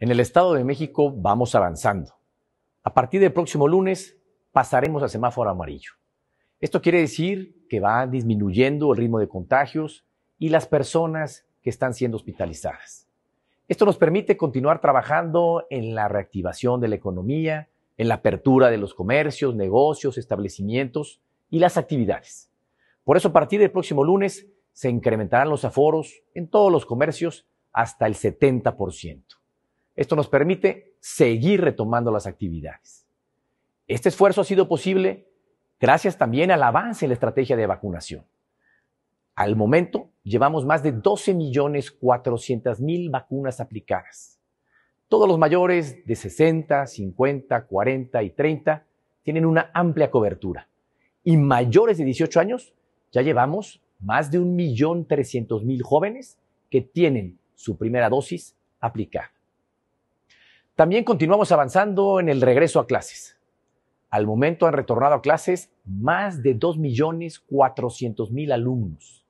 En el Estado de México vamos avanzando. A partir del próximo lunes pasaremos a semáforo amarillo. Esto quiere decir que va disminuyendo el ritmo de contagios y las personas que están siendo hospitalizadas. Esto nos permite continuar trabajando en la reactivación de la economía, en la apertura de los comercios, negocios, establecimientos y las actividades. Por eso a partir del próximo lunes se incrementarán los aforos en todos los comercios hasta el 70%. Esto nos permite seguir retomando las actividades. Este esfuerzo ha sido posible gracias también al avance en la estrategia de vacunación. Al momento, llevamos más de 12.400.000 vacunas aplicadas. Todos los mayores de 60, 50, 40 y 30 tienen una amplia cobertura. Y mayores de 18 años, ya llevamos más de 1.300.000 jóvenes que tienen su primera dosis aplicada. También continuamos avanzando en el regreso a clases. Al momento han retornado a clases más de 2.400.000 alumnos.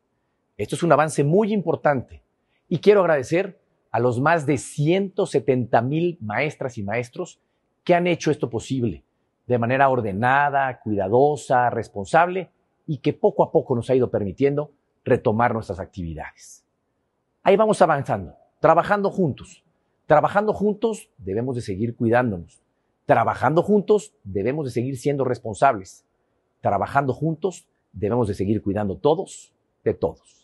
Esto es un avance muy importante y quiero agradecer a los más de 170.000 maestras y maestros que han hecho esto posible de manera ordenada, cuidadosa, responsable y que poco a poco nos ha ido permitiendo retomar nuestras actividades. Ahí vamos avanzando, trabajando juntos, Trabajando juntos debemos de seguir cuidándonos. Trabajando juntos debemos de seguir siendo responsables. Trabajando juntos debemos de seguir cuidando todos de todos.